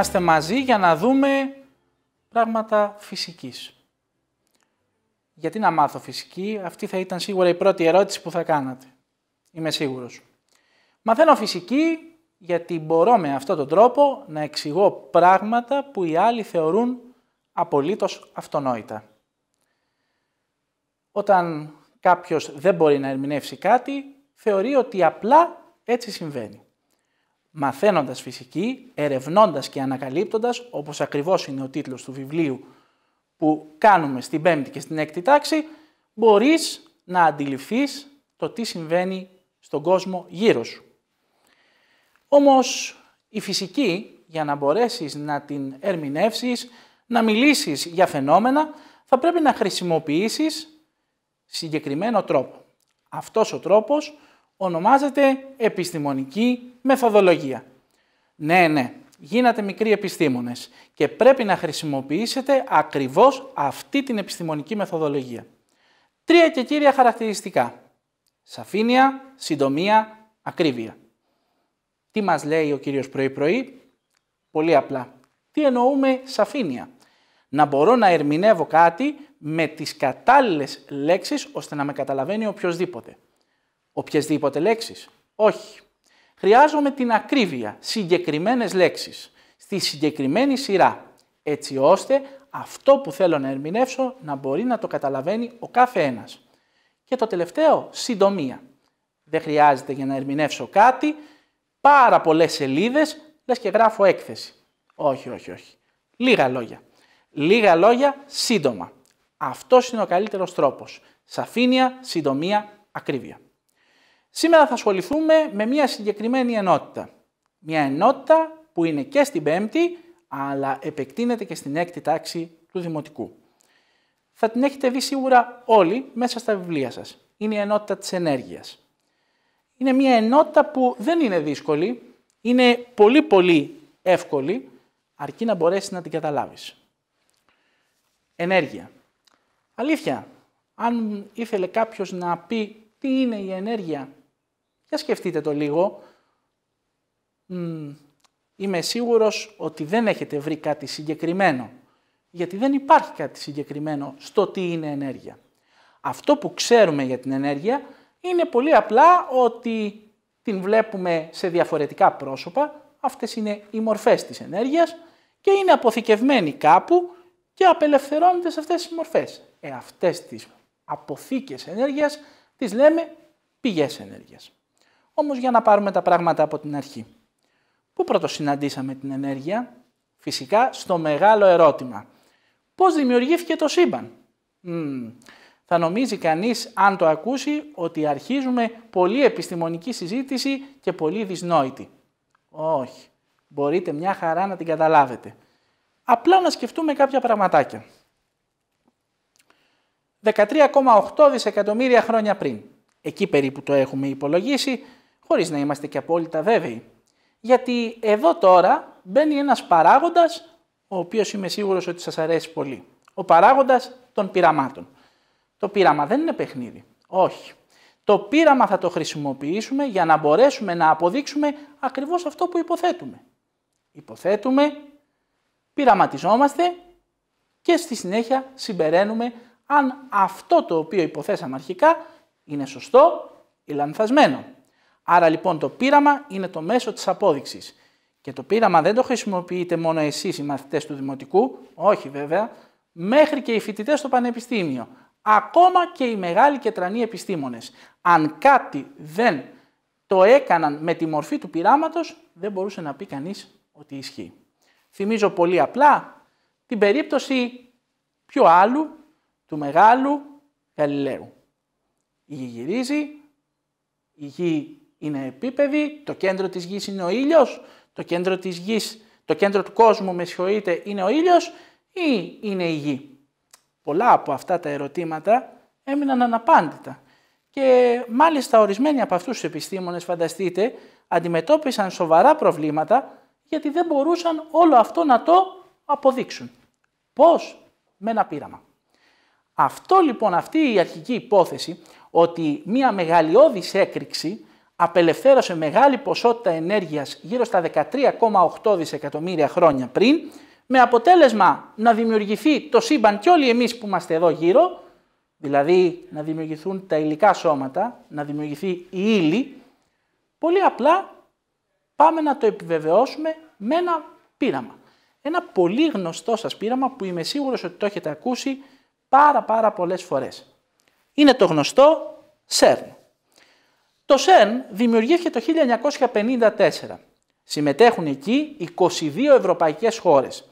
είμαστε μαζί για να δούμε πράγματα φυσικής. Γιατί να μάθω φυσική, αυτή θα ήταν σίγουρα η πρώτη ερώτηση που θα κάνατε. Είμαι σίγουρος. Μαθαίνω φυσική γιατί μπορώ με αυτόν τον τρόπο να εξηγώ πράγματα που οι άλλοι θεωρούν απολύτως αυτονόητα. Όταν κάποιος δεν μπορεί να ερμηνεύσει κάτι, θεωρεί ότι απλά έτσι συμβαίνει μαθαίνοντας φυσική, ερευνώντας και ανακαλύπτοντας, όπως ακριβώς είναι ο τίτλος του βιβλίου που κάνουμε στην πέμπτη και στην έκτη τάξη, μπορείς να αντιληφθείς το τι συμβαίνει στον κόσμο γύρω σου. Όμως η φυσική, για να μπορέσεις να την ερμηνεύσεις, να μιλήσεις για φαινόμενα, θα πρέπει να χρησιμοποιήσεις συγκεκριμένο τρόπο. Αυτός ο τρόπος ονομάζεται επιστημονική μεθοδολογία. Ναι, ναι, γίνατε μικροί επιστήμονες και πρέπει να χρησιμοποιήσετε ακριβώς αυτή την επιστημονική μεθοδολογία. Τρία και κύρια χαρακτηριστικά. Σαφήνεια, συντομία, ακρίβεια. Τι μας λέει ο κύριος πρωί-πρωί? Πολύ απλά. Τι εννοούμε σαφήνεια. Να μπορώ να ερμηνεύω κάτι με τις κατάλληλες λέξεις ώστε να με καταλαβαίνει οποιοδήποτε οποιασδήποτε λέξεις. Όχι. Χρειάζομαι την ακρίβεια, συγκεκριμένες λέξεις, στη συγκεκριμένη σειρά, έτσι ώστε αυτό που θέλω να ερμηνεύσω να μπορεί να το καταλαβαίνει ο κάθε ένας. Και το τελευταίο, συντομία. Δεν χρειάζεται για να ερμηνεύσω κάτι πάρα πολλές σελίδες, λες και γράφω έκθεση. Όχι, όχι, όχι. Λίγα λόγια. Λίγα λόγια, σύντομα. Αυτός είναι ο καλύτερος τρόπος. Σαφήνεια, συντομία, ακρίβεια. Σήμερα θα ασχοληθούμε με μια συγκεκριμένη ενότητα. Μια ενότητα που είναι και στην πέμπτη, αλλά επεκτείνεται και στην έκτη τάξη του Δημοτικού. Θα την έχετε δει σίγουρα όλοι μέσα στα βιβλία σας. Είναι η ενότητα της ενέργειας. Είναι μια ενότητα που δεν είναι δύσκολη, είναι πολύ πολύ εύκολη, αρκεί να μπορέσεις να την καταλάβεις. Ενέργεια. Αλήθεια, αν ήθελε κάποιος να πει τι είναι η ενέργεια για σκεφτείτε το λίγο. Μ, είμαι σίγουρος ότι δεν έχετε βρει κάτι συγκεκριμένο. Γιατί δεν υπάρχει κάτι συγκεκριμένο στο τι είναι ενέργεια. Αυτό που ξέρουμε για την ενέργεια είναι πολύ απλά ότι την βλέπουμε σε διαφορετικά πρόσωπα. Αυτές είναι οι μορφές της ενέργειας και είναι αποθηκευμένη κάπου και απελευθερώνεται σε αυτές τις μορφές. Ε, αυτές τις αποθήκες ενέργειας τις λέμε πηγές ενέργειας. Όμως για να πάρουμε τα πράγματα από την αρχή. Πού πρώτο συναντήσαμε την ενέργεια? Φυσικά στο μεγάλο ερώτημα. Πώς δημιουργήθηκε το σύμπαν? Θα νομίζει κανείς, αν το ακούσει, ότι αρχίζουμε πολύ επιστημονική συζήτηση και πολύ δυσνόητη. Όχι. Μπορείτε μια χαρά να την καταλάβετε. Απλά να σκεφτούμε κάποια πραγματάκια. 13,8 δισεκατομμύρια χρόνια πριν. Εκεί περίπου το έχουμε υπολογίσει, χωρίς να είμαστε και απόλυτα βέβαιοι. Γιατί εδώ τώρα μπαίνει ένας παράγοντας, ο οποίος είμαι σίγουρος ότι σας αρέσει πολύ. Ο παράγοντας των πειραμάτων. Το πείραμα δεν είναι παιχνίδι. Όχι. Το πείραμα θα το χρησιμοποιήσουμε για να μπορέσουμε να αποδείξουμε ακριβώς αυτό που υποθέτουμε. Υποθέτουμε, πειραματιζόμαστε και στη συνέχεια συμπεραίνουμε αν αυτό το οποίο υποθέσαμε αρχικά είναι σωστό ή λανθασμένο. Άρα λοιπόν το πείραμα είναι το μέσο της απόδειξης. Και το πείραμα δεν το χρησιμοποιείτε μόνο εσείς οι μαθητές του Δημοτικού, όχι βέβαια, μέχρι και οι φοιτητές στο Πανεπιστήμιο. Ακόμα και οι μεγάλοι και τρανοί επιστήμονες. Αν κάτι δεν το έκαναν με τη μορφή του πειράματος, δεν μπορούσε να πει κανείς ότι ισχύει. Θυμίζω πολύ απλά την περίπτωση πιο άλλου, του μεγάλου Γαλιλαίου. Η γη γυρίζει, η γη είναι επίπεδη, το κέντρο της γης είναι ο ήλιος, το κέντρο της γης, το κέντρο του κόσμου, με συγχωρείτε, είναι ο ήλιος ή είναι η γη. Πολλά από αυτά τα ερωτήματα έμειναν αναπάντητα. Και μάλιστα ορισμένοι από αυτούς τους επιστήμονες, φανταστείτε, αντιμετώπισαν σοβαρά προβλήματα γιατί δεν μπορούσαν όλο αυτό να το αποδείξουν. Πώς? Με ένα πείραμα. Αυτό λοιπόν, αυτή η αρχική υπόθεση ότι μια μεγαλειώδης έκρηξη απελευθέρωσε μεγάλη ποσότητα ενέργειας γύρω στα 13,8 δισεκατομμύρια χρόνια πριν, με αποτέλεσμα να δημιουργηθεί το σύμπαν και όλοι εμείς που είμαστε εδώ γύρω, δηλαδή να δημιουργηθούν τα υλικά σώματα, να δημιουργηθεί η ύλη, πολύ απλά πάμε να το επιβεβαιώσουμε με ένα πείραμα. Ένα πολύ γνωστό σας πείραμα που είμαι σίγουρος ότι το έχετε ακούσει πάρα πάρα πολλές φορές. Είναι το γνωστό CERN. Το ΣΕΝ δημιουργήθηκε το 1954. Συμμετέχουν εκεί 22 ευρωπαϊκές χώρες.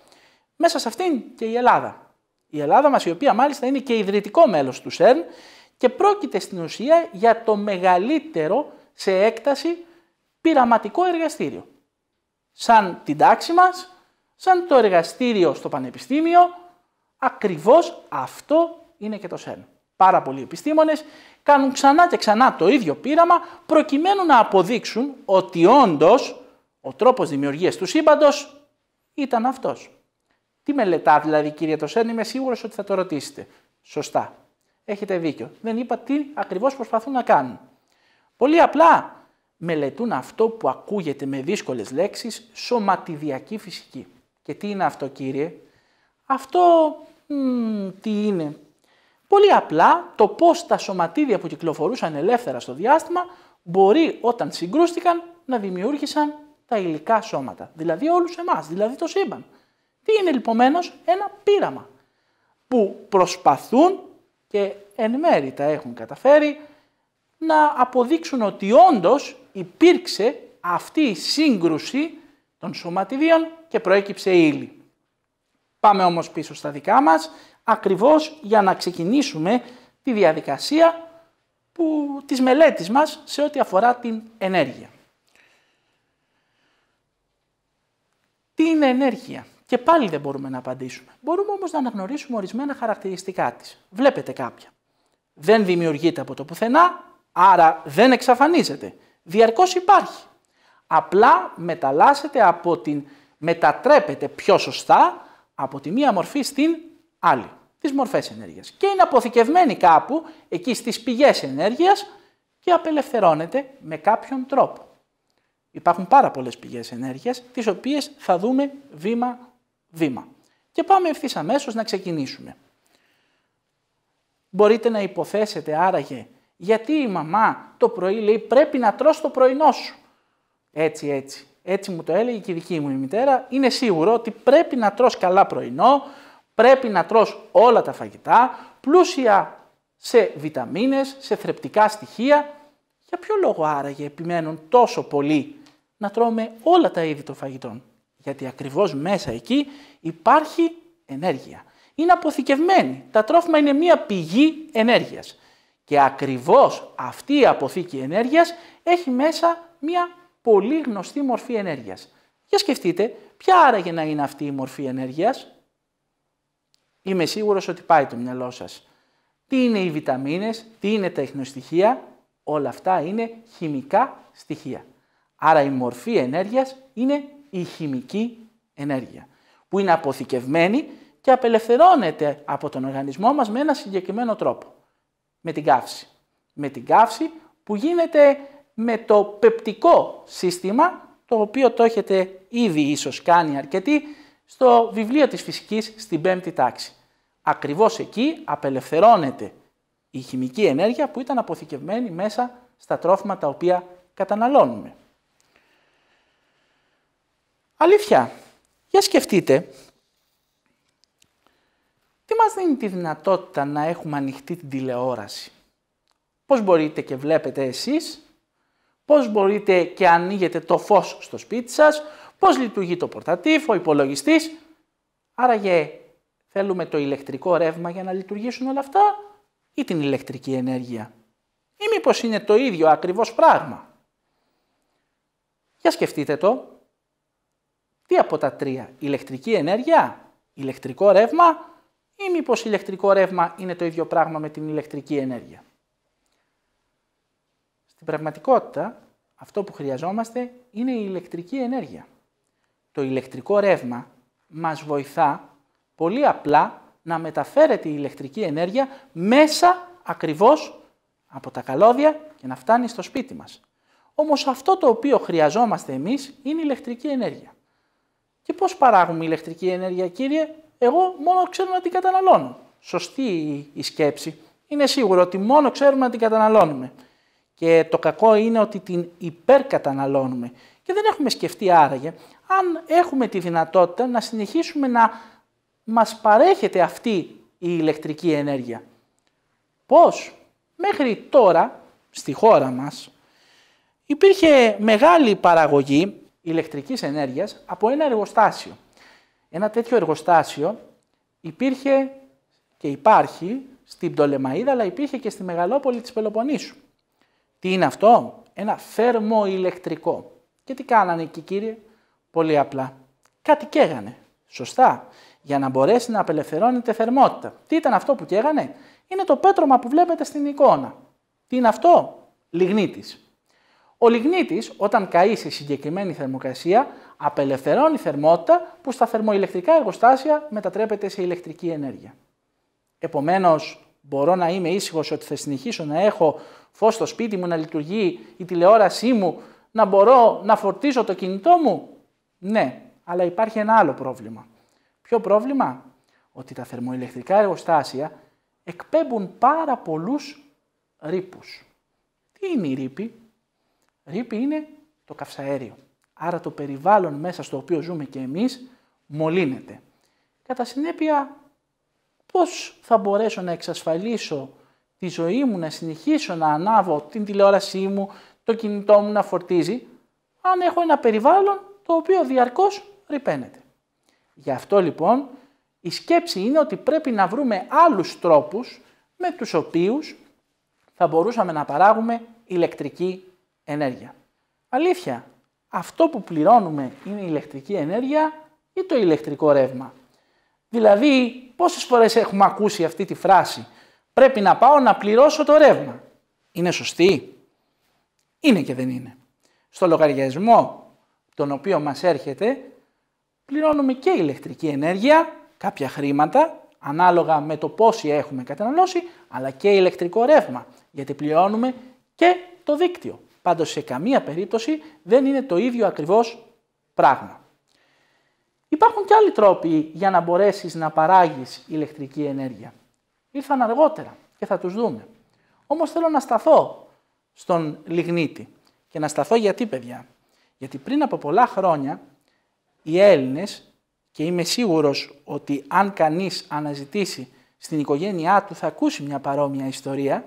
Μέσα σε αυτήν και η Ελλάδα. Η Ελλάδα μας η οποία μάλιστα είναι και ιδρυτικό μέλος του ΣΕΝ και πρόκειται στην ουσία για το μεγαλύτερο σε έκταση πειραματικό εργαστήριο. Σαν την τάξη μας, σαν το εργαστήριο στο Πανεπιστήμιο, ακριβώς αυτό είναι και το ΣΕΝ πάρα πολλοί επιστήμονες, κάνουν ξανά και ξανά το ίδιο πείραμα προκειμένου να αποδείξουν ότι όντως ο τρόπος δημιουργίας του σύμπαντος ήταν αυτός. Τι μελετά δηλαδή κύριε Τωσέν, είμαι σίγουρος ότι θα το ρωτήσετε. Σωστά. Έχετε δίκιο. Δεν είπα τι ακριβώς προσπαθούν να κάνουν. Πολύ απλά μελετούν αυτό που ακούγεται με δύσκολες λέξεις σωματιδιακή φυσική. Και τι είναι αυτό κύριε. Αυτό τι είναι, Πολύ απλά το πώς τα σωματίδια που κυκλοφορούσαν ελεύθερα στο διάστημα μπορεί όταν συγκρούστηκαν να δημιούργησαν τα υλικά σώματα, δηλαδή όλους εμάς, δηλαδή το σύμπαν. Τι είναι λοιπόν ένα πείραμα που προσπαθούν και εν μέρη τα έχουν καταφέρει να αποδείξουν ότι όντως υπήρξε αυτή η σύγκρουση των σωματιδίων και προέκυψε η ύλη. Πάμε όμως πίσω στα δικά μας ακριβώς για να ξεκινήσουμε τη διαδικασία που, της μελέτης μας σε ό,τι αφορά την ενέργεια. Τι είναι ενέργεια. Και πάλι δεν μπορούμε να απαντήσουμε. Μπορούμε όμως να αναγνωρίσουμε ορισμένα χαρακτηριστικά της. Βλέπετε κάποια. Δεν δημιουργείται από το πουθενά, άρα δεν εξαφανίζεται. Διαρκώς υπάρχει. Απλά μεταλλάσσεται από την, μετατρέπεται πιο σωστά από τη μία μορφή στην άλλη τις μορφές ενέργειας. Και είναι αποθηκευμένη κάπου εκεί στις πηγές ενέργειας και απελευθερώνεται με κάποιον τρόπο. Υπάρχουν πάρα πολλές πηγές ενέργειας, τις οποίες θα δούμε βήμα-βήμα. Και πάμε ευθύς αμέσως να ξεκινήσουμε. Μπορείτε να υποθέσετε άραγε γιατί η μαμά το πρωί λέει πρέπει να τρως το πρωινό σου. Έτσι, έτσι. Έτσι μου το έλεγε και η δική μου η μητέρα. Είναι σίγουρο ότι πρέπει να τρως καλά πρωινό, πρέπει να τρως όλα τα φαγητά, πλούσια σε βιταμίνες, σε θρεπτικά στοιχεία. Για ποιο λόγο άραγε επιμένουν τόσο πολύ να τρώμε όλα τα είδη των φαγητών. Γιατί ακριβώς μέσα εκεί υπάρχει ενέργεια. Είναι αποθηκευμένη. Τα τρόφιμα είναι μία πηγή ενέργειας. Και ακριβώς αυτή η αποθήκη ενέργειας έχει μέσα μία πολύ γνωστή μορφή ενέργειας. Για σκεφτείτε, ποια άραγε να είναι αυτή η μορφή ενέργειας. Είμαι σίγουρος ότι πάει το μυαλό σας. Τι είναι οι βιταμίνες, τι είναι τα ιχνοστοιχεία, όλα αυτά είναι χημικά στοιχεία. Άρα η μορφή ενέργειας είναι η χημική ενέργεια, που είναι αποθηκευμένη και απελευθερώνεται από τον οργανισμό μας με ένα συγκεκριμένο τρόπο, με την καύση. Με την καύση που γίνεται με το πεπτικό σύστημα, το οποίο το έχετε ήδη ίσως κάνει αρκετοί, στο βιβλίο της φυσικής στην πέμπτη τάξη. Ακριβώς εκεί απελευθερώνεται η χημική ενέργεια που ήταν αποθηκευμένη μέσα στα τρόφιμα τα οποία καταναλώνουμε. Αλήθεια, για σκεφτείτε, τι μας δίνει τη δυνατότητα να έχουμε ανοιχτή την τηλεόραση. Πώς μπορείτε και βλέπετε εσείς, πώς μπορείτε και ανοίγετε το φως στο σπίτι σας, πώς λειτουργεί το πορτατήφ, ο υπολογιστής. Άραγε θέλουμε το ηλεκτρικό ρεύμα για να λειτουργήσουν όλα αυτά ή την ηλεκτρική ενέργεια. Ή μήπως είναι το ίδιο ακριβώς πράγμα. Για σκεφτείτε το. Τι από τα τρία, ηλεκτρική ενέργεια, ηλεκτρικό ρεύμα ή μήπως ηλεκτρικό ρεύμα είναι το ίδιο πράγμα με την ηλεκτρική ενέργεια. Στην πραγματικότητα αυτό που χρειαζόμαστε είναι η ηλεκτρική ενέργεια το ηλεκτρικό ρεύμα μας βοηθά πολύ απλά να μεταφέρεται η ηλεκτρική ενέργεια μέσα ακριβώς από τα καλώδια και να φτάνει στο σπίτι μας. Όμως αυτό το οποίο χρειαζόμαστε εμείς είναι ηλεκτρική ενέργεια. Και πώς παράγουμε ηλεκτρική ενέργεια κύριε, εγώ μόνο ξέρω να την καταναλώνω. Σωστή η σκέψη. Είναι σίγουρο ότι μόνο ξέρουμε να την καταναλώνουμε. Και το κακό είναι ότι την υπερκαταναλώνουμε. Και δεν έχουμε σκεφτεί άραγε αν έχουμε τη δυνατότητα να συνεχίσουμε να μας παρέχεται αυτή η ηλεκτρική ενέργεια. Πώς? Μέχρι τώρα, στη χώρα μας, υπήρχε μεγάλη παραγωγή ηλεκτρικής ενέργειας από ένα εργοστάσιο. Ένα τέτοιο εργοστάσιο υπήρχε και υπάρχει στην Πτολεμαίδα, αλλά υπήρχε και στη Μεγαλόπολη της Πελοποννήσου. Τι είναι αυτό? Ένα θερμοηλεκτρικό. Και τι κάνανε εκεί κύριε, Πολύ απλά. Κάτι καίγανε. Σωστά. Για να μπορέσει να απελευθερώνεται θερμότητα. Τι ήταν αυτό που καίγανε. Είναι το πέτρωμα που βλέπετε στην εικόνα. Τι είναι αυτό. Λιγνίτης. Ο λιγνίτης όταν καεί σε συγκεκριμένη θερμοκρασία απελευθερώνει θερμότητα που στα θερμοηλεκτρικά εργοστάσια μετατρέπεται σε ηλεκτρική ενέργεια. Επομένως, μπορώ να είμαι ήσυχος ότι θα συνεχίσω να έχω φως στο σπίτι μου, να λειτουργεί η τηλεόρασή μου, να μπορώ να φορτίσω το κινητό μου. Ναι, αλλά υπάρχει ένα άλλο πρόβλημα. Ποιο πρόβλημα? Ότι τα θερμοηλεκτρικά εργοστάσια εκπέμπουν πάρα πολλούς ρήπους. Τι είναι η ρήπη? Ρήπη είναι το καυσαέριο. Άρα το περιβάλλον μέσα στο οποίο ζούμε και εμείς μολύνεται. Κατά συνέπεια, πώς θα μπορέσω να εξασφαλίσω τη ζωή μου, να συνεχίσω να ανάβω την τηλεόρασή μου, το κινητό μου να φορτίζει, αν έχω ένα περιβάλλον το οποίο διαρκώς ρηπαίνεται. Γι' αυτό λοιπόν η σκέψη είναι ότι πρέπει να βρούμε άλλους τρόπους με τους οποίους θα μπορούσαμε να παράγουμε ηλεκτρική ενέργεια. Αλήθεια, αυτό που πληρώνουμε είναι η ηλεκτρική ενέργεια ή το ηλεκτρικό ρεύμα. Δηλαδή, πόσες φορές έχουμε ακούσει αυτή τη φράση «Πρέπει να πάω να πληρώσω το ρεύμα». Είναι σωστή? Είναι και δεν είναι. Στο λογαριασμό τον οποίο μας έρχεται, πληρώνουμε και ηλεκτρική ενέργεια, κάποια χρήματα, ανάλογα με το πόσοι έχουμε καταναλώσει, αλλά και ηλεκτρικό ρεύμα, γιατί πληρώνουμε και το δίκτυο. Πάντως σε καμία περίπτωση δεν είναι το ίδιο ακριβώς πράγμα. Υπάρχουν και άλλοι τρόποι για να μπορέσεις να παράγεις ηλεκτρική ενέργεια. Ήρθαν αργότερα και θα τους δούμε. Όμως θέλω να σταθώ στον λιγνίτη. Και να σταθώ γιατί παιδιά. Γιατί πριν από πολλά χρόνια οι Έλληνες, και είμαι σίγουρος ότι αν κανείς αναζητήσει στην οικογένειά του θα ακούσει μια παρόμοια ιστορία,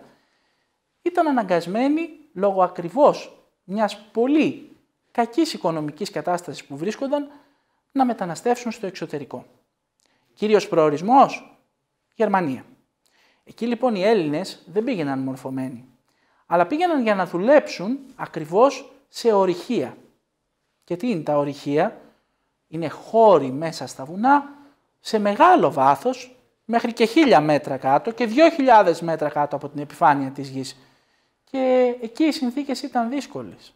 ήταν αναγκασμένοι λόγω ακριβώς μιας πολύ κακής οικονομικής κατάστασης που βρίσκονταν να μεταναστεύσουν στο εξωτερικό. Κύριος προορισμός, Γερμανία. Εκεί λοιπόν οι Έλληνες δεν πήγαιναν μορφωμένοι, αλλά πήγαιναν για να δουλέψουν ακριβώς σε ορυχεία. Και τι είναι τα ορυχεία, είναι χώροι μέσα στα βουνά σε μεγάλο βάθος, μέχρι και χίλια μέτρα κάτω και δυο χιλιάδες μέτρα κάτω από την επιφάνεια της γης. Και εκεί οι συνθήκες ήταν δύσκολες.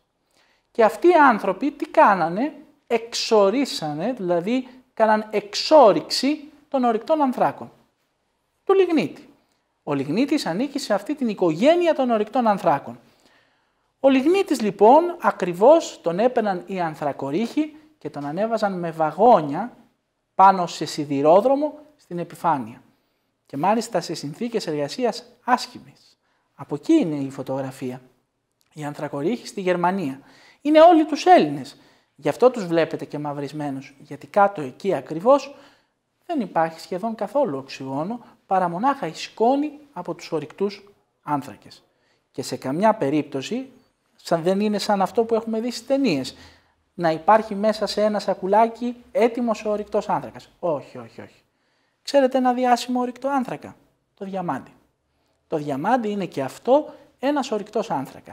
Και αυτοί οι άνθρωποι τι κάνανε, εξορίσανε, δηλαδή κάναν εξόριξη των ορυκτών ανθράκων, του λιγνίτη. Ο λιγνίτης ανήκει σε αυτή την οικογένεια των ορυκτών ανθράκων. Ο λιγνίτης λοιπόν ακριβώς τον έπαιρναν οι ανθρακορίχοι και τον ανέβαζαν με βαγόνια πάνω σε σιδηρόδρομο στην επιφάνεια και μάλιστα σε συνθήκες εργασίας άσχημης. Από εκεί είναι η φωτογραφία. Οι ανθρακορίχοι στη Γερμανία. Είναι όλοι τους Έλληνες. Γι' αυτό τους βλέπετε και μαυρισμένους, γιατί κάτω εκεί ακριβώς δεν υπάρχει σχεδόν καθόλου οξυγόνο, παρά μονάχα η σκόνη από τους ορυκτούς άνθρακες. Και σε καμιά περίπτωση Σαν, δεν είναι σαν αυτό που έχουμε δει στις ταινίες. Να υπάρχει μέσα σε ένα σακουλάκι έτοιμος ο ορυκτός άνθρακας. Όχι, όχι, όχι. Ξέρετε ένα διάσημο ορυκτό άνθρακα. Το διαμάντι. Το διαμάντι είναι και αυτό ένας ορυκτός άνθρακας.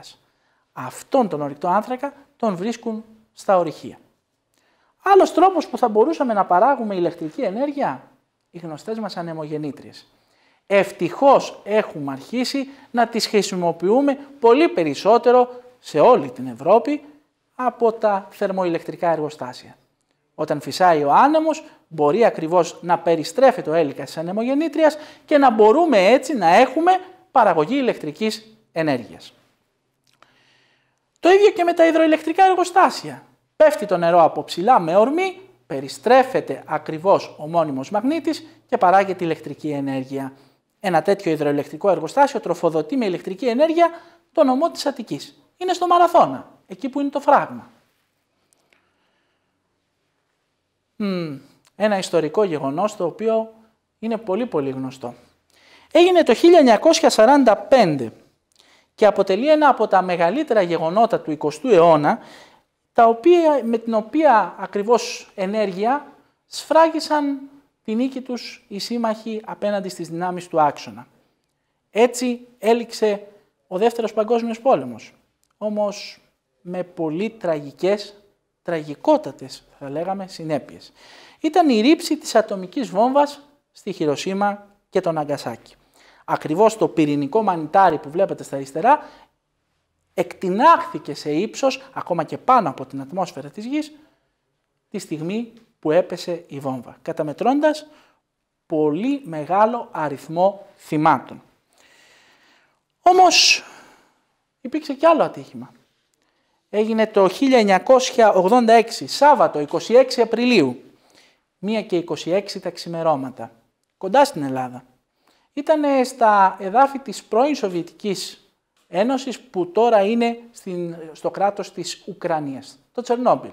Αυτόν τον ορυκτό άνθρακα τον βρίσκουν στα ορυχεία. Άλλος τρόπος που θα μπορούσαμε να παράγουμε ηλεκτρική ενέργεια, οι γνωστές μας ανεμογεννήτριες. Ευτυχώς έχουμε αρχίσει να τις χρησιμοποιούμε πολύ περισσότερο σε όλη την Ευρώπη από τα θερμοηλεκτρικά εργοστάσια. Όταν φυσάει ο άνεμος μπορεί ακριβώς να περιστρέφει το έλικας της ανεμογεννήτριας και να μπορούμε έτσι να έχουμε παραγωγή ηλεκτρικής ενέργειας. Το ίδιο και με τα υδροηλεκτρικά εργοστάσια. Πέφτει το νερό από ψηλά με ορμή, περιστρέφεται ακριβώς ο μόνιμος μαγνήτης και παράγεται ηλεκτρική ενέργεια. Ένα τέτοιο υδροηλεκτρικό εργοστάσιο τροφοδοτεί με ηλεκτρική ενέργεια το νομό της Αττικής είναι στο μαραθώνα, εκεί που είναι το φράγμα. ένα ιστορικό γεγονός το οποίο είναι πολύ πολύ γνωστό. Έγινε το 1945 και αποτελεί ένα από τα μεγαλύτερα γεγονότα του 20ου αιώνα τα οποία, με την οποία ακριβώς ενέργεια σφράγισαν την νίκη τους οι σύμμαχοι απέναντι στις δυνάμεις του άξονα. Έτσι έληξε ο Δεύτερος Παγκόσμιος Πόλεμος όμως με πολύ τραγικές, τραγικότατες θα λέγαμε συνέπειες. Ήταν η ρήψη της ατομικής βόμβας στη Χειροσύμα και τον Αγκασάκη. Ακριβώς το πυρηνικό μανιτάρι που βλέπετε στα αριστερά εκτινάχθηκε σε ύψος, ακόμα και πάνω από την ατμόσφαιρα της Γης, τη στιγμή που έπεσε η βόμβα, καταμετρώντας πολύ μεγάλο αριθμό θυμάτων. Όμως υπήρξε κι άλλο ατύχημα. Έγινε το 1986, Σάββατο 26 Απριλίου, Μία και 26 τα ξημερώματα, κοντά στην Ελλάδα. Ήταν στα εδάφη της πρώην Σοβιετικής Ένωσης που τώρα είναι στην, στο κράτος της Ουκρανίας, το Τσερνόμπιλ,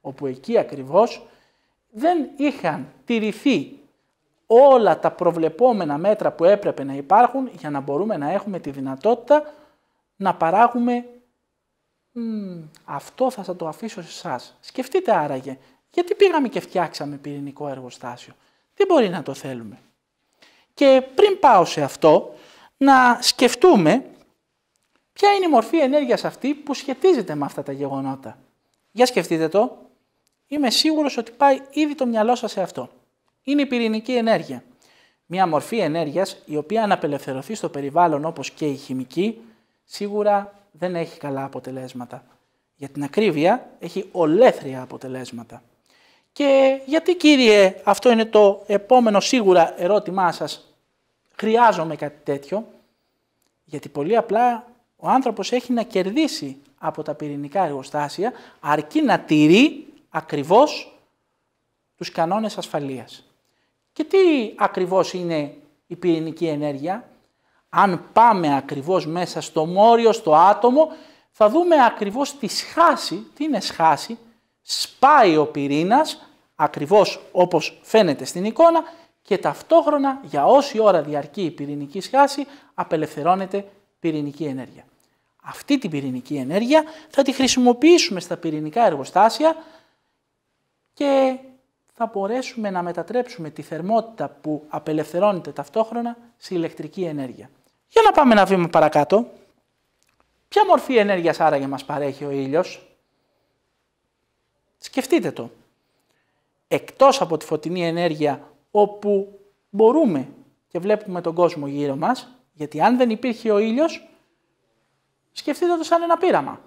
όπου εκεί ακριβώς δεν είχαν τηρηθεί όλα τα προβλεπόμενα μέτρα που έπρεπε να υπάρχουν για να μπορούμε να έχουμε τη δυνατότητα να παράγουμε αυτό θα σα το αφήσω σε εσάς. Σκεφτείτε άραγε, γιατί πήγαμε και φτιάξαμε πυρηνικό εργοστάσιο. Τι μπορεί να το θέλουμε. Και πριν πάω σε αυτό, να σκεφτούμε ποια είναι η μορφή ενέργειας αυτή που σχετίζεται με αυτά τα γεγονότα. Για σκεφτείτε το. Είμαι σίγουρος ότι πάει ήδη το μυαλό σας σε αυτό. Είναι η πυρηνική ενέργεια. Μια μορφή ενέργειας η οποία αν απελευθερωθεί στο περιβάλλον όπως και η χημική, σίγουρα δεν έχει καλά αποτελέσματα. Για την ακρίβεια έχει ολέθρια αποτελέσματα. Και γιατί κύριε, αυτό είναι το επόμενο σίγουρα ερώτημά σας, χρειάζομαι κάτι τέτοιο. Γιατί πολύ απλά ο άνθρωπος έχει να κερδίσει από τα πυρηνικά εργοστάσια αρκεί να τηρεί ακριβώς τους κανόνες ασφαλείας. Και τι ακριβώς είναι η πυρηνική ενέργεια, αν πάμε ακριβώς μέσα στο μόριο, στο άτομο, θα δούμε ακριβώς τη σχάση, τι είναι σχάση, σπάει ο πυρήνας, ακριβώς όπως φαίνεται στην εικόνα, και ταυτόχρονα για όση ώρα διαρκεί η πυρηνική σχάση απελευθερώνεται πυρηνική ενέργεια. Αυτή την πυρηνική ενέργεια θα τη χρησιμοποιήσουμε στα πυρηνικά εργοστάσια και θα μπορέσουμε να μετατρέψουμε τη θερμότητα που απελευθερώνεται ταυτόχρονα σε ηλεκτρική ενέργεια. Για να πάμε ένα βήμα παρακάτω. Ποια μορφή ενέργειας άραγε μας παρέχει ο ήλιος. Σκεφτείτε το. Εκτός από τη φωτεινή ενέργεια όπου μπορούμε και βλέπουμε τον κόσμο γύρω μας, γιατί αν δεν υπήρχε ο ήλιος, σκεφτείτε το σαν ένα πείραμα.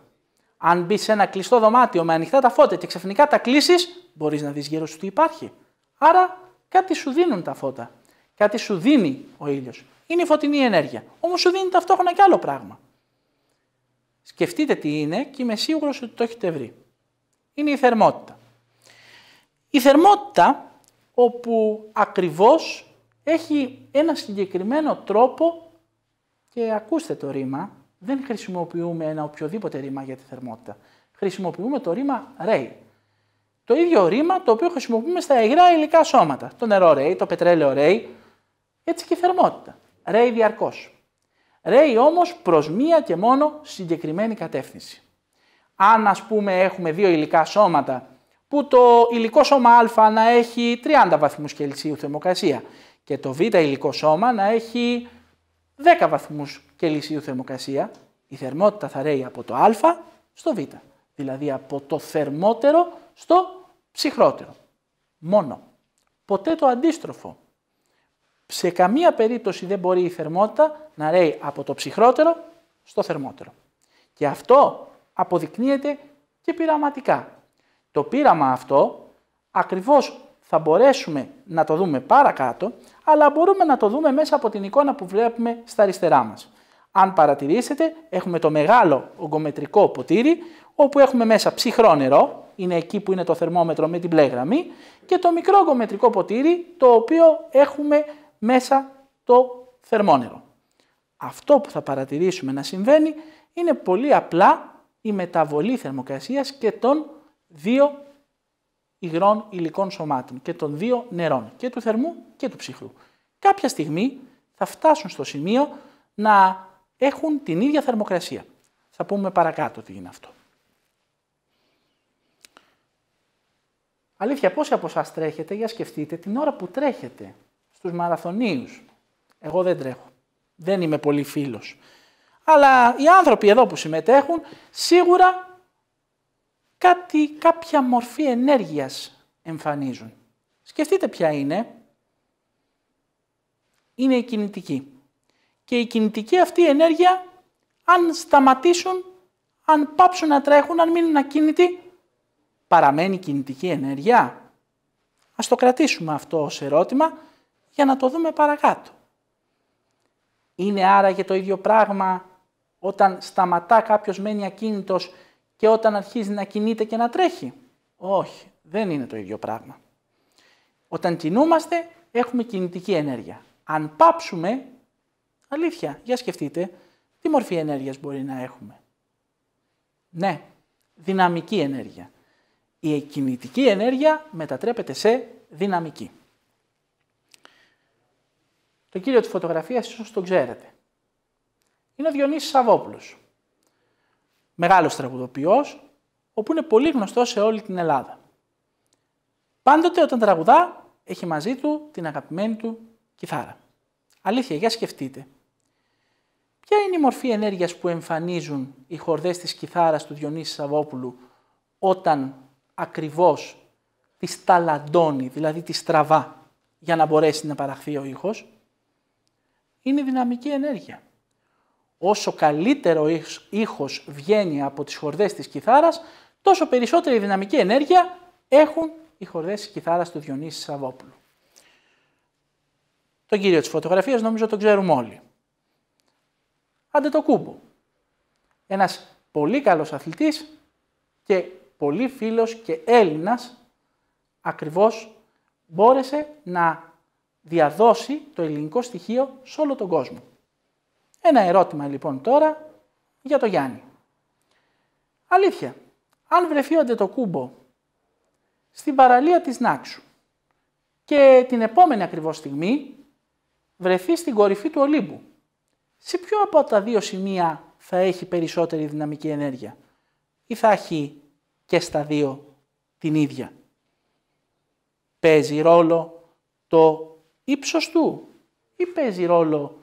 Αν μπεις σε ένα κλειστό δωμάτιο με ανοιχτά τα φώτα και ξαφνικά τα κλείσεις, μπορείς να δεις γύρω σου τι υπάρχει. Άρα κάτι σου δίνουν τα φώτα. Κάτι σου δίνει ο ήλιος είναι η φωτεινή ενέργεια. Όμως σου δίνει ταυτόχρονα και άλλο πράγμα. Σκεφτείτε τι είναι και είμαι σίγουρος ότι το έχετε βρει. Είναι η θερμότητα. Η θερμότητα όπου ακριβώς έχει ένα συγκεκριμένο τρόπο και ακούστε το ρήμα, δεν χρησιμοποιούμε ένα οποιοδήποτε ρήμα για τη θερμότητα. Χρησιμοποιούμε το ρήμα ρεϊ. Το ίδιο ρήμα το οποίο χρησιμοποιούμε στα υγρά υλικά σώματα. Το νερό ρεϊ, το πετρέλαιο ρεϊ. έτσι και η θερμότητα ρέει διαρκώς. Ρέει όμως προς μία και μόνο συγκεκριμένη κατεύθυνση. Αν ας πούμε έχουμε δύο υλικά σώματα που το υλικό σώμα α να έχει 30 βαθμούς Κελσίου θερμοκρασία και το β υλικό σώμα να έχει 10 βαθμούς Κελσίου θερμοκρασία, η θερμότητα θα ρέει από το α στο β, δηλαδή από το θερμότερο στο ψυχρότερο. Μόνο. Ποτέ το αντίστροφο σε καμία περίπτωση δεν μπορεί η θερμότητα να ρέει από το ψυχρότερο στο θερμότερο. Και αυτό αποδεικνύεται και πειραματικά. Το πείραμα αυτό ακριβώς θα μπορέσουμε να το δούμε παρακάτω, αλλά μπορούμε να το δούμε μέσα από την εικόνα που βλέπουμε στα αριστερά μας. Αν παρατηρήσετε, έχουμε το μεγάλο ογκομετρικό ποτήρι, όπου έχουμε μέσα ψυχρό νερό, είναι εκεί που είναι το θερμόμετρο με την πλέγραμμη, και το μικρό ογκομετρικό ποτήρι, το οποίο έχουμε μέσα το θερμόνερο. Αυτό που θα παρατηρήσουμε να συμβαίνει είναι πολύ απλά η μεταβολή θερμοκρασίας και των δύο υγρών υλικών σωμάτων και των δύο νερών, και του θερμού και του ψυχρού. Κάποια στιγμή θα φτάσουν στο σημείο να έχουν την ίδια θερμοκρασία. Θα πούμε παρακάτω τι είναι αυτό. Αλήθεια, πόσοι από εσάς τρέχετε, για σκεφτείτε, την ώρα που τρέχετε, στους μαραθωνίους. Εγώ δεν τρέχω. Δεν είμαι πολύ φίλος. Αλλά οι άνθρωποι εδώ που συμμετέχουν σίγουρα κάτι, κάποια μορφή ενέργειας εμφανίζουν. Σκεφτείτε ποια είναι. Είναι η κινητική. Και η κινητική αυτή ενέργεια, αν σταματήσουν, αν πάψουν να τρέχουν, αν μείνουν ακίνητοι, παραμένει κινητική ενέργεια. Ας το κρατήσουμε αυτό ως ερώτημα για να το δούμε παρακάτω. Είναι άραγε το ίδιο πράγμα όταν σταματά κάποιος μένει ακίνητος και όταν αρχίζει να κινείται και να τρέχει. Όχι, δεν είναι το ίδιο πράγμα. Όταν κινούμαστε έχουμε κινητική ενέργεια. Αν πάψουμε, αλήθεια, για σκεφτείτε, τι μορφή ενέργειας μπορεί να έχουμε. Ναι, δυναμική ενέργεια. Η κινητική ενέργεια μετατρέπεται σε δυναμική. Το κύριο της φωτογραφίας ίσως το ξέρετε. Είναι ο Διονύσης Σαββόπουλος. Μεγάλος τραγουδοποιός, όπου είναι πολύ γνωστός σε όλη την Ελλάδα. Πάντοτε όταν τραγουδά, έχει μαζί του την αγαπημένη του κιθάρα. Αλήθεια, για σκεφτείτε. Ποια είναι η μορφή ενέργειας που εμφανίζουν οι χορδές της κιθάρας του Διονύση Σαββόπουλου όταν ακριβώς τις ταλαντώνει, δηλαδή τις τραβά για να μπορέσει να παραχθεί ο ήχος είναι η δυναμική ενέργεια. Όσο καλύτερο ήχος βγαίνει από τις χορδές της κιθάρας, τόσο περισσότερη δυναμική ενέργεια έχουν οι χορδές της κιθάρας του Διονύσης Σαββόπουλου. Τον κύριο της φωτογραφίας νομίζω το ξέρουμε όλοι. Άντε το κούμπο. Ένας πολύ καλός αθλητής και πολύ φίλος και Έλληνας ακριβώς μπόρεσε να διαδώσει το ελληνικό στοιχείο σε όλο τον κόσμο. Ένα ερώτημα λοιπόν τώρα για το Γιάννη. Αλήθεια, αν βρεθεί ο Αντετοκούμπο στην παραλία της Νάξου και την επόμενη ακριβώς στιγμή βρεθεί στην κορυφή του Ολύμπου, σε ποιο από τα δύο σημεία θα έχει περισσότερη δυναμική ενέργεια ή θα έχει και στα δύο την ίδια. Παίζει ρόλο το ύψος του ή παίζει ρόλο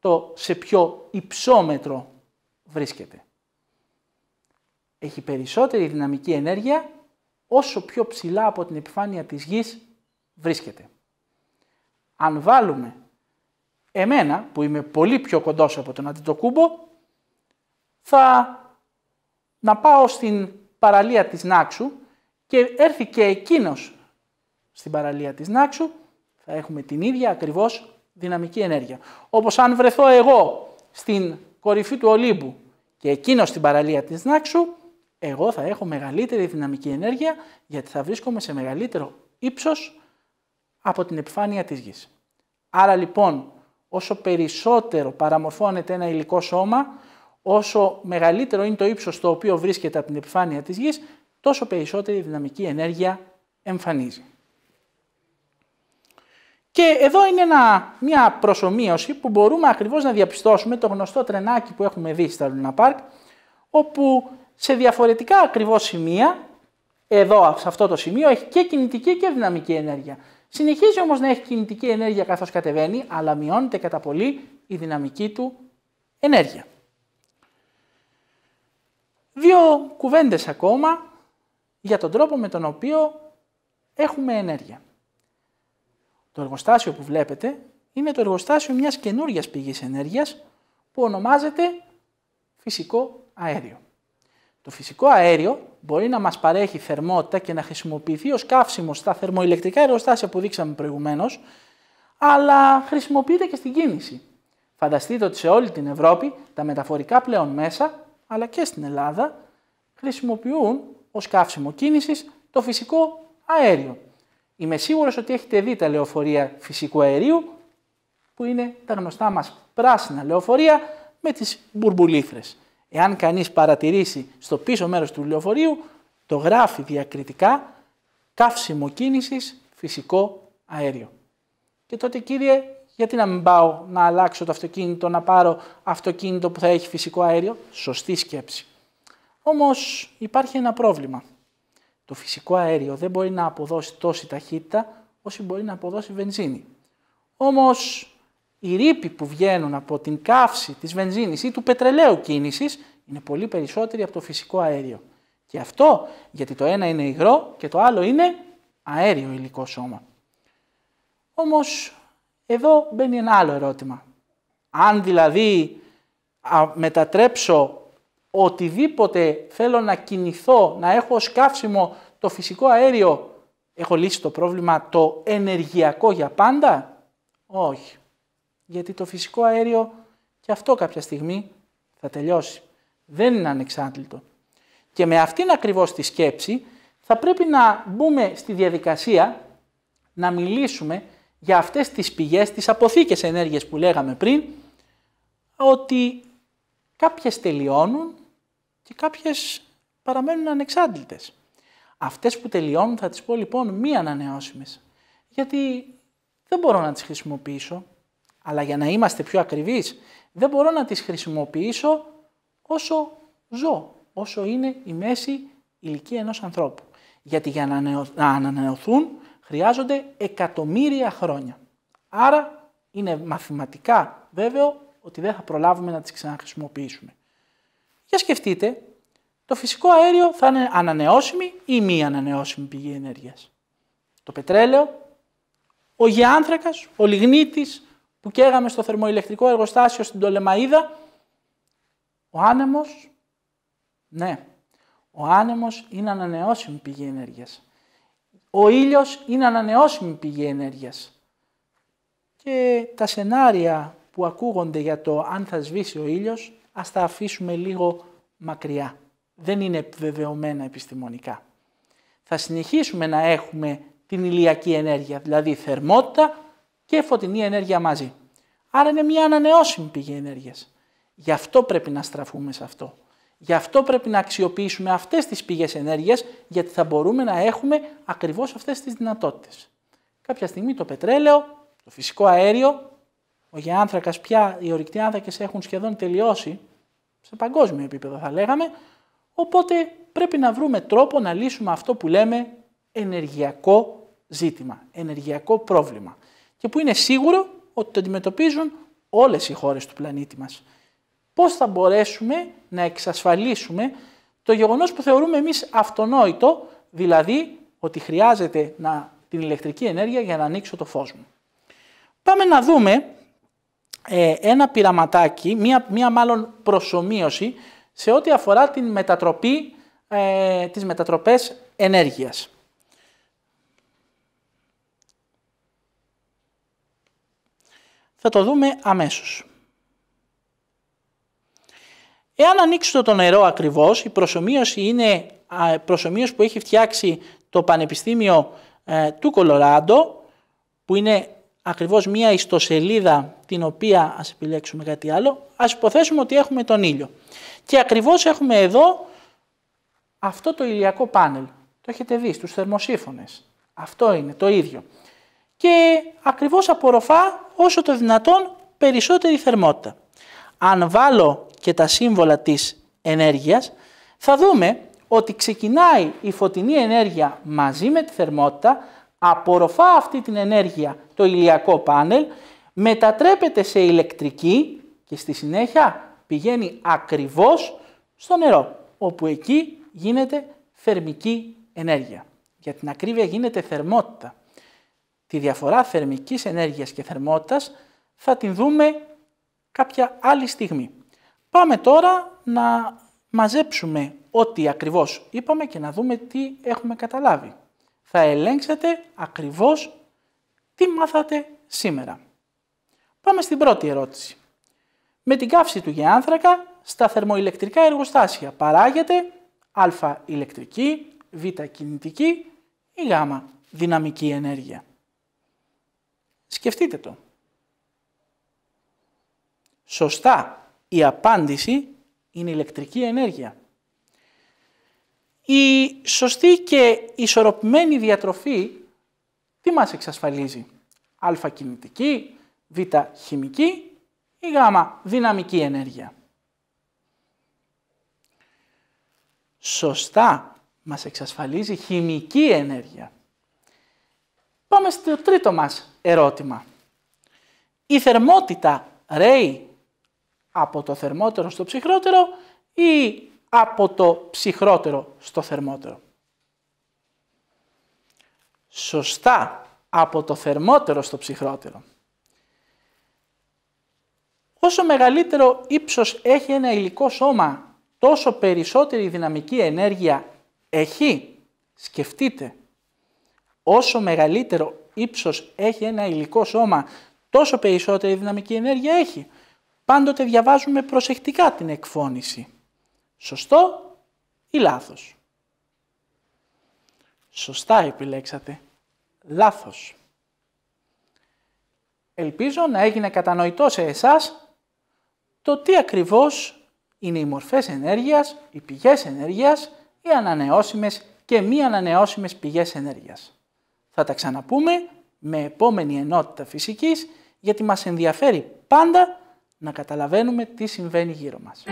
το σε ποιο υψόμετρο βρίσκεται. Έχει περισσότερη δυναμική ενέργεια όσο πιο ψηλά από την επιφάνεια της γης βρίσκεται. Αν βάλουμε εμένα που είμαι πολύ πιο κοντός από τον Αντιτοκούμπο θα να πάω στην παραλία της Νάξου και έρθει και εκείνος στην παραλία της Νάξου θα έχουμε την ίδια ακριβώς δυναμική ενέργεια. Όπως αν βρεθώ εγώ στην κορυφή του Ολύμπου και εκείνο στην παραλία της Νάξου, εγώ θα έχω μεγαλύτερη δυναμική ενέργεια γιατί θα βρίσκομαι σε μεγαλύτερο ύψος από την επιφάνεια της γης. Άρα λοιπόν, όσο περισσότερο παραμορφώνεται ένα υλικό σώμα, όσο μεγαλύτερο είναι το ύψος το οποίο βρίσκεται από την επιφάνεια της γης, τόσο περισσότερη δυναμική ενέργεια εμφανίζει. Και εδώ είναι μια προσωμείωση που μπορούμε ακριβώς να διαπιστώσουμε το γνωστό τρενάκι που έχουμε δει στα Λούνα Πάρκ, όπου σε διαφορετικά ακριβώς σημεία, εδώ σε αυτό το σημείο, έχει και κινητική και δυναμική ενέργεια. Συνεχίζει όμως να έχει κινητική ενέργεια καθώς κατεβαίνει, αλλά μειώνεται κατά πολύ η δυναμική του ενέργεια. Δύο κουβέντες ακόμα για τον τρόπο με τον οποίο έχουμε ενέργεια. Το εργοστάσιο που βλέπετε είναι το εργοστάσιο μιας καινούργιας πηγής ενέργειας που ονομάζεται φυσικό αέριο. Το φυσικό αέριο μπορεί να μας παρέχει θερμότητα και να χρησιμοποιηθεί ως καύσιμο στα θερμοηλεκτρικά εργοστάσια που δείξαμε προηγουμένως, αλλά χρησιμοποιείται και στην κίνηση. Φανταστείτε ότι σε όλη την Ευρώπη τα μεταφορικά πλέον μέσα, αλλά και στην Ελλάδα, χρησιμοποιούν ως καύσιμο κίνησης το φυσικό αέριο. Είμαι σίγουρος ότι έχετε δει τα λεωφορεία φυσικού αερίου, που είναι τα γνωστά μας πράσινα λεωφορεία με τις μπουρμπουλήθρες. Εάν κανείς παρατηρήσει στο πίσω μέρος του λεωφορείου, το γράφει διακριτικά καύσιμο κίνησης φυσικό αέριο. Και τότε κύριε, γιατί να μην πάω να αλλάξω το αυτοκίνητο, να πάρω αυτοκίνητο που θα έχει φυσικό αέριο. Σωστή σκέψη. Όμως υπάρχει ένα πρόβλημα. Το φυσικό αέριο δεν μπορεί να αποδώσει τόση ταχύτητα όσο μπορεί να αποδώσει βενζίνη. Όμως οι ρήποι που βγαίνουν από την καύση της βενζίνης ή του πετρελαίου κίνησης είναι πολύ περισσότεροι από το φυσικό αέριο. Και αυτό γιατί το ένα είναι υγρό και το άλλο είναι αέριο υλικό σώμα. Όμως εδώ μπαίνει ένα άλλο ερώτημα. Αν δηλαδή μετατρέψω οτιδήποτε θέλω να κινηθώ, να έχω ως καύσιμο το φυσικό αέριο, έχω λύσει το πρόβλημα το ενεργειακό για πάντα. Όχι. Γιατί το φυσικό αέριο και αυτό κάποια στιγμή θα τελειώσει. Δεν είναι ανεξάντλητο. Και με αυτήν ακριβώς τη σκέψη θα πρέπει να μπούμε στη διαδικασία να μιλήσουμε για αυτές τις πηγές, τις αποθήκες ενέργειας που λέγαμε πριν, ότι κάποιες τελειώνουν, και κάποιες παραμένουν ανεξάντλητες. Αυτές που τελειώνουν θα τις πω λοιπόν μη ανανεώσιμες, γιατί δεν μπορώ να τις χρησιμοποιήσω, αλλά για να είμαστε πιο ακριβείς, δεν μπορώ να τις χρησιμοποιήσω όσο ζω, όσο είναι η μέση ηλικία ενός ανθρώπου. Γιατί για να ανανεωθούν χρειάζονται εκατομμύρια χρόνια. Άρα είναι μαθηματικά βέβαιο ότι δεν θα προλάβουμε να τις ξαναχρησιμοποιήσουμε. Για σκεφτείτε, το φυσικό αέριο θα είναι ανανεώσιμη ή μη ανανεώσιμη πηγή ενέργειας. Το πετρέλαιο, ο γεάνθρακας, ο λιγνίτης που καίγαμε στο θερμοηλεκτρικό εργοστάσιο στην Τολεμαίδα, ο άνεμος, ναι, ο άνεμος είναι ανανεώσιμη πηγή ενέργειας. Ο ήλιος είναι ανανεώσιμη πηγή ενέργειας. Και τα σενάρια που ακούγονται για το αν θα σβήσει ο ήλιος ας τα αφήσουμε λίγο μακριά. Δεν είναι επιβεβαιωμένα επιστημονικά. Θα συνεχίσουμε να έχουμε την ηλιακή ενέργεια, δηλαδή θερμότητα και φωτεινή ενέργεια μαζί. Άρα είναι μια ανανεώσιμη πηγή ενέργειας. Γι' αυτό πρέπει να στραφούμε σε αυτό. Γι' αυτό πρέπει να αξιοποιήσουμε αυτές τις πηγές ενέργειας, γιατί θα μπορούμε να έχουμε ακριβώς αυτές τις δυνατότητες. Κάποια στιγμή το πετρέλαιο, το φυσικό αέριο για άνθρακας πια οι ορυκτοί άνθρακες έχουν σχεδόν τελειώσει σε παγκόσμιο επίπεδο, θα λέγαμε. Οπότε πρέπει να βρούμε τρόπο να λύσουμε αυτό που λέμε ενεργειακό ζήτημα, ενεργειακό πρόβλημα. Και που είναι σίγουρο ότι το αντιμετωπίζουν όλες οι χώρες του πλανήτη μας. Πώς θα μπορέσουμε να εξασφαλίσουμε το γεγονός που θεωρούμε εμείς αυτονόητο, δηλαδή ότι χρειάζεται να, την ηλεκτρική ενέργεια για να ανοίξω το φως μου. Πάμε να δούμε ε, ένα πειραματάκι, μία, μία μάλλον προσωμείωση σε ό,τι αφορά την μετατροπή, ε, τις μετατροπές ενέργειας. Θα το δούμε αμέσως. Εάν ανοίξω το νερό ακριβώς, η προσωμείωση είναι προσωμείωση που έχει φτιάξει το Πανεπιστήμιο ε, του Κολοράντο, που είναι ακριβώς μία ιστοσελίδα την οποία ας επιλέξουμε κάτι άλλο, ας υποθέσουμε ότι έχουμε τον ήλιο. Και ακριβώς έχουμε εδώ αυτό το ηλιακό πάνελ. Το έχετε δει στους θερμοσύφωνες. Αυτό είναι το ίδιο. Και ακριβώς απορροφά όσο το δυνατόν περισσότερη θερμότητα. Αν βάλω και τα σύμβολα της ενέργειας, θα δούμε ότι ξεκινάει η φωτεινή ενέργεια μαζί με τη θερμότητα, απορροφά αυτή την ενέργεια το ηλιακό πάνελ, μετατρέπεται σε ηλεκτρική και στη συνέχεια πηγαίνει ακριβώς στο νερό, όπου εκεί γίνεται θερμική ενέργεια. Για την ακρίβεια γίνεται θερμότητα. Τη διαφορά θερμικής ενέργειας και θερμότητας θα την δούμε κάποια άλλη στιγμή. Πάμε τώρα να μαζέψουμε ό,τι ακριβώς είπαμε και να δούμε τι έχουμε καταλάβει θα ελέγξετε ακριβώς τι μάθατε σήμερα. Πάμε στην πρώτη ερώτηση. Με την καύση του γεάνθρακα στα θερμοηλεκτρικά εργοστάσια παράγεται α ηλεκτρική, β κινητική ή γ δυναμική ενέργεια. Σκεφτείτε το. Σωστά, η απάντηση είναι ηλεκτρική ενέργεια. Η σωστή και ισορροπημένη διατροφή τι μας εξασφαλίζει. Α κινητική, Β χημική ή Γ δυναμική ενέργεια. Σωστά μας εξασφαλίζει χημική ενέργεια. Πάμε στο τρίτο μας ερώτημα. Η θερμότητα ρέει από το θερμότερο στο ψυχρότερο ή από το ψυχρότερο στο θερμότερο. Σωστά από το θερμότερο στο ψυχρότερο. Όσο μεγαλύτερο ύψος έχει ένα υλικό σώμα, τόσο περισσότερη δυναμική ενέργεια έχει. Σκεφτείτε. Όσο μεγαλύτερο ύψος έχει ένα υλικό σώμα, τόσο περισσότερη δυναμική ενέργεια έχει. Πάντοτε διαβάζουμε προσεκτικά την εκφώνηση. Σωστό ή λάθος. Σωστά επιλέξατε. Λάθος. Ελπίζω να έγινε κατανοητό σε εσάς το τι ακριβώς είναι οι μορφές ενέργειας, οι πηγές ενέργειας, οι ανανεώσιμες και μη ανανεώσιμες πηγές ενέργειας. Θα τα ξαναπούμε με επόμενη ενότητα φυσικής γιατί μας ενδιαφέρει πάντα να καταλαβαίνουμε τι συμβαίνει γύρω μας.